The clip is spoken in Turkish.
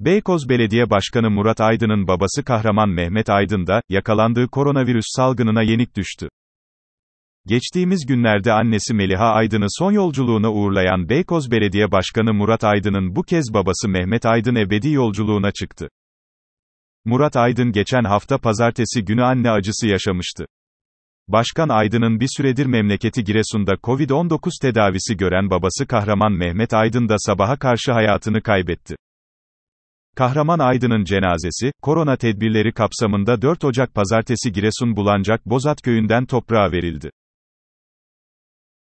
Beykoz Belediye Başkanı Murat Aydın'ın babası Kahraman Mehmet Aydın da, yakalandığı koronavirüs salgınına yenik düştü. Geçtiğimiz günlerde annesi Meliha Aydın'ı son yolculuğuna uğurlayan Beykoz Belediye Başkanı Murat Aydın'ın bu kez babası Mehmet Aydın ebedi yolculuğuna çıktı. Murat Aydın geçen hafta pazartesi günü anne acısı yaşamıştı. Başkan Aydın'ın bir süredir memleketi Giresun'da Covid-19 tedavisi gören babası Kahraman Mehmet Aydın da sabaha karşı hayatını kaybetti. Kahraman Aydın'ın cenazesi, korona tedbirleri kapsamında 4 Ocak Pazartesi Giresun Bulancak Bozat köyünden toprağa verildi.